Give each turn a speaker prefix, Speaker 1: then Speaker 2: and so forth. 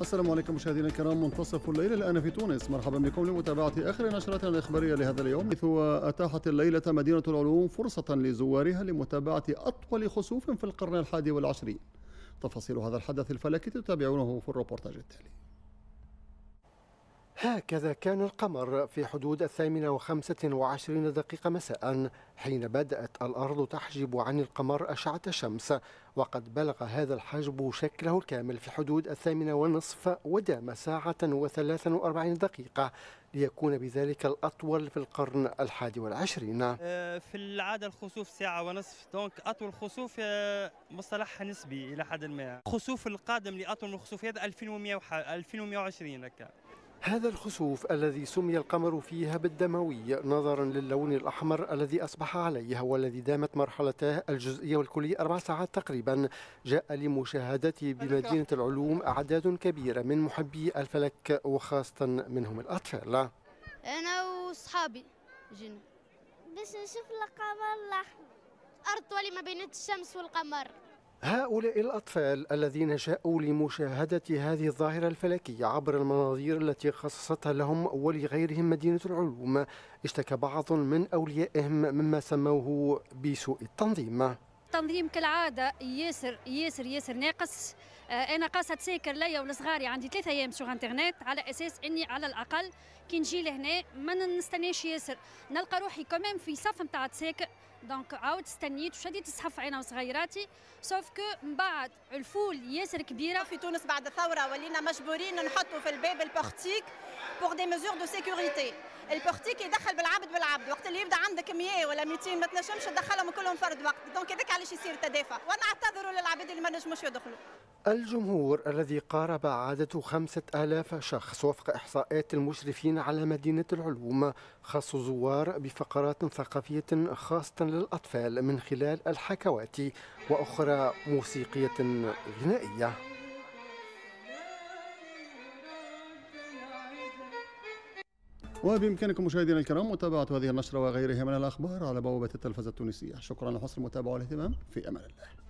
Speaker 1: السلام عليكم مشاهدينا الكرام منتصف الليل الآن في تونس مرحبا بكم لمتابعة آخر نشراتنا الإخبارية لهذا اليوم حيث أتاحت الليلة مدينة العلوم فرصة لزوارها لمتابعة أطول خسوف في القرن الحادي والعشرين
Speaker 2: تفاصيل هذا الحدث الفلكي تتابعونه في الروبورتاج التالي هكذا كان القمر في حدود الثامنة وخمسة وعشرين دقيقة مساء حين بدأت الأرض تحجب عن القمر أشعة الشمس وقد بلغ هذا الحجب شكله الكامل في حدود الثامنة ونصف ودام ساعة وثلاثة وأربعين دقيقة ليكون بذلك الأطول في القرن الحادي والعشرين
Speaker 1: آه، في العادة الخسوف ساعة ونصف دونك أطول خسوف آه، مصطلح نسبي إلى حد ما خسوف القادم لأطول من الخسوف هذا 2120 هكا
Speaker 2: هذا الخسوف الذي سمي القمر فيها بالدموي نظرا للون الأحمر الذي أصبح عليه والذي دامت مرحلته الجزئية والكلية أربع ساعات تقريبا جاء لمشاهدته بمدينة العلوم أعداد كبيرة من محبي الفلك وخاصة منهم الأطفال
Speaker 3: أنا وصحابي جينا باش نشوف القمر الأحمر الأرض تولي ما بين الشمس والقمر
Speaker 2: هؤلاء الأطفال الذين جاءوا لمشاهدة هذه الظاهرة الفلكية عبر المناظير التي خصصتها لهم ولغيرهم مدينة العلوم اشتكى بعض من أوليائهم مما سموه بسوء التنظيم
Speaker 3: التنظيم كالعادة ياسر ياسر ياسر ناقص آه، أنا قاصة تساكر ليا ولصغاري عندي ثلاثة أيام سوغ انترنت على أساس أني على الأقل كي نجي لهنا ما نستناش ياسر نلقى روحي كمان في صف نتاع تساكر دونك عاود استنيت وشديت الصحف عينها وصغيراتي سوف كو من بعد الفول ياسر كبيره في تونس بعد الثوره ولينا مجبورين نحطوا في الباب البورتيك بور دي ميزور دو سيكوريتي البورتيك يدخل بالعبد بالعبد وقت اللي يبدا عندك 100 ولا 200 ما تنجمش تدخلهم كلهم فرد وقت دونك هذاك علاش يصير تدافع ونعتذروا للعباد اللي ما نجموش يدخلوا
Speaker 2: الجمهور الذي قارب عدده خمسة آلاف شخص وفق إحصاءات المشرفين على مدينة العلوم خص زوار بفقرات ثقافية خاصة للأطفال من خلال الحكوات وأخرى موسيقية غنائية
Speaker 1: وبإمكانكم مشاهدينا الكرام متابعة هذه النشرة وغيرها من الأخبار على بوابة التلفزة التونسية شكرا لحسن المتابعة والاهتمام في أمان الله